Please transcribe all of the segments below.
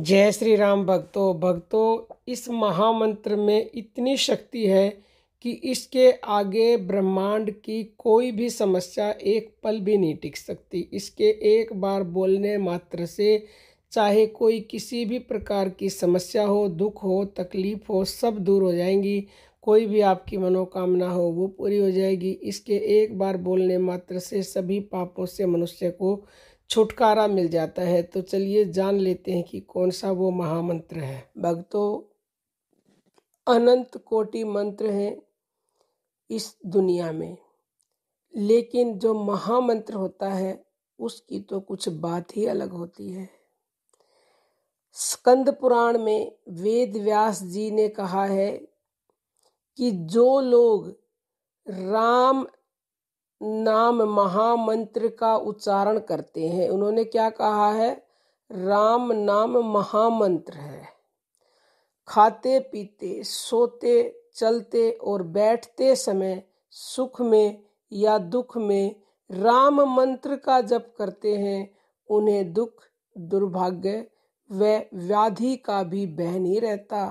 जय श्री राम भक्तों भक्तों इस महामंत्र में इतनी शक्ति है कि इसके आगे ब्रह्मांड की कोई भी समस्या एक पल भी नहीं टिक सकती इसके एक बार बोलने मात्र से चाहे कोई किसी भी प्रकार की समस्या हो दुख हो तकलीफ़ हो सब दूर हो जाएंगी कोई भी आपकी मनोकामना हो वो पूरी हो जाएगी इसके एक बार बोलने मात्र से सभी पापों से मनुष्य को छुटकारा मिल जाता है तो चलिए जान लेते हैं कि कौन सा वो महामंत्र है भक्तो अनंत कोटि मंत्र हैं इस दुनिया में लेकिन जो महामंत्र होता है उसकी तो कुछ बात ही अलग होती है स्कंद पुराण में वेद व्यास जी ने कहा है कि जो लोग राम नाम महामंत्र का उच्चारण करते हैं उन्होंने क्या कहा है राम नाम महामंत्र है खाते पीते सोते चलते और बैठते समय सुख में या दुख में राम मंत्र का जप करते हैं उन्हें दुख दुर्भाग्य व व्याधि का भी बह नहीं रहता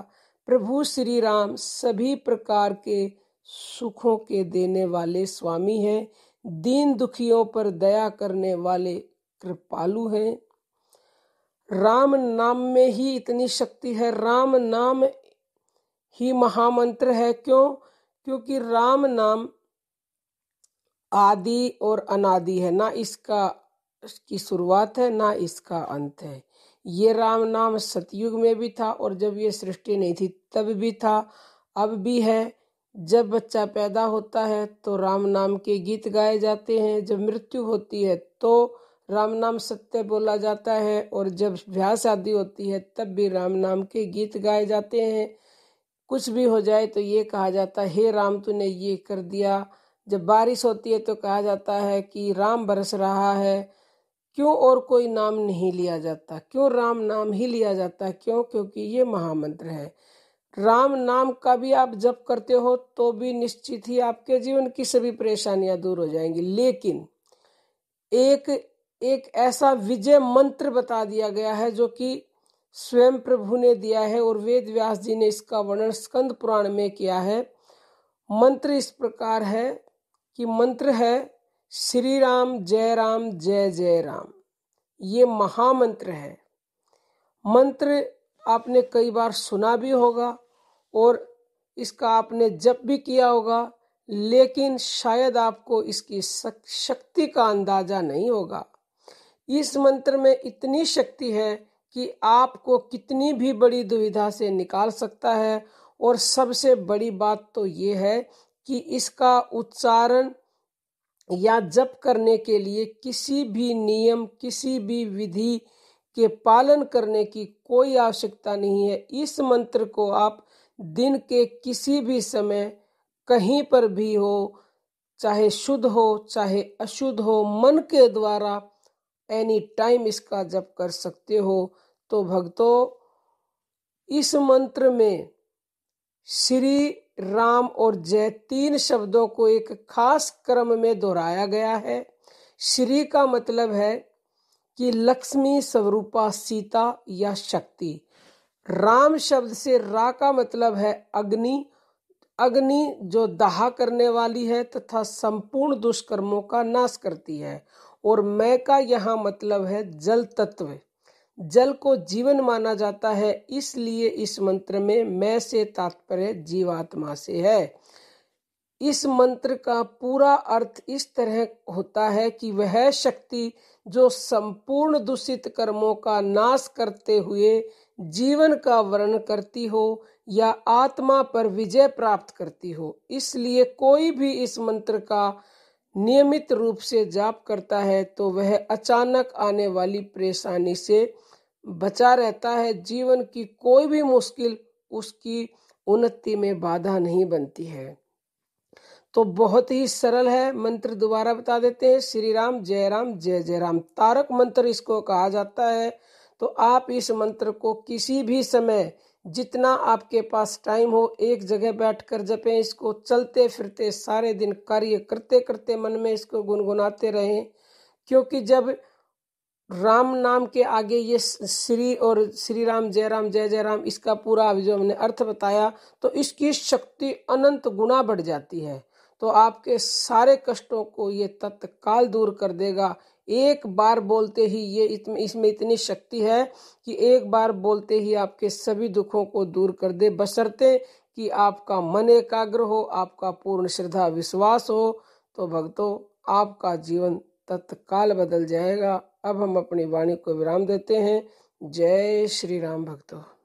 प्रभु श्री राम सभी प्रकार के सुखों के देने वाले स्वामी हैं दीन दुखियों पर दया करने वाले कृपालु हैं राम नाम में ही इतनी शक्ति है राम नाम ही महामंत्र है क्यों क्योंकि राम नाम आदि और अनादि है ना इसका की शुरुआत है ना इसका अंत है ये राम नाम सतयुग में भी था और जब ये सृष्टि नहीं थी तब भी था अब भी है जब बच्चा पैदा होता है तो राम नाम के गीत गाए जाते हैं जब मृत्यु होती है तो राम नाम सत्य बोला जाता है और जब ब्याह शादी होती है तब भी राम नाम के गीत गाए जाते हैं कुछ भी हो जाए तो ये कहा जाता है हे राम तूने ये कर दिया जब बारिश होती है तो कहा जाता है कि राम बरस रहा है क्यों और कोई नाम नहीं लिया जाता क्यों राम नाम ही लिया जाता क्यों क्योंकि ये महामंत्र है राम नाम का भी आप जप करते हो तो भी निश्चित ही आपके जीवन की सभी परेशानियां दूर हो जाएंगी लेकिन एक एक ऐसा विजय मंत्र बता दिया गया है जो कि स्वयं प्रभु ने दिया है और वेद व्यास जी ने इसका वर्णन स्कंद पुराण में किया है मंत्र इस प्रकार है कि मंत्र है श्री राम जय राम जय जय राम ये महामंत्र है मंत्र आपने कई बार सुना भी होगा और इसका आपने जब भी किया होगा लेकिन शायद आपको इसकी शक्ति का अंदाजा नहीं होगा इस मंत्र में इतनी शक्ति है कि आपको कितनी भी बड़ी दुविधा से निकाल सकता है और सबसे बड़ी बात तो ये है कि इसका उच्चारण या जप करने के लिए किसी भी नियम किसी भी विधि के पालन करने की कोई आवश्यकता नहीं है इस मंत्र को आप दिन के किसी भी समय कहीं पर भी हो चाहे शुद्ध हो चाहे अशुद्ध हो मन के द्वारा एनी टाइम इसका जप कर सकते हो तो भक्तों इस मंत्र में श्री राम और जय तीन शब्दों को एक खास क्रम में दोहराया गया है श्री का मतलब है कि लक्ष्मी स्वरूपा सीता या शक्ति राम शब्द से रा का मतलब है अग्नि अग्नि जो दाह करने वाली है तथा संपूर्ण दुष्कर्मों का नाश करती है और मैं का यहाँ मतलब है जल तत्व जल को जीवन माना जाता है इसलिए इस मंत्र में मैं से तात्पर्य जीवात्मा से है इस मंत्र का पूरा अर्थ इस तरह होता है कि वह शक्ति जो संपूर्ण दूषित कर्मों का नाश करते हुए जीवन का वर्णन करती हो या आत्मा पर विजय प्राप्त करती हो इसलिए कोई भी इस मंत्र का नियमित रूप से जाप करता है तो वह अचानक आने वाली परेशानी से बचा रहता है जीवन की कोई भी मुश्किल उसकी उन्नति में बाधा नहीं बनती है तो बहुत ही सरल है मंत्र दोबारा बता देते हैं श्री राम जय राम जय जय राम तारक मंत्र इसको कहा जाता है तो आप इस मंत्र को किसी भी समय जितना आपके पास टाइम हो एक जगह बैठकर जपें इसको चलते फिरते सारे दिन कार्य करते करते मन में इसको गुनगुनाते रहें क्योंकि जब राम नाम के आगे ये श्री और श्री राम जय राम जय जय राम इसका पूरा जो हमने अर्थ बताया तो इसकी शक्ति अनंत गुना बढ़ जाती है तो आपके सारे कष्टों को ये तत्काल दूर कर देगा एक बार बोलते ही ये इसमें इतनी शक्ति है कि एक बार बोलते ही आपके सभी दुखों को दूर कर दे बशर्ते कि आपका मन एकाग्र हो आपका पूर्ण श्रद्धा विश्वास हो तो भक्तों आपका जीवन तत्काल बदल जाएगा अब हम अपनी वाणी को विराम देते हैं जय श्री राम भक्तों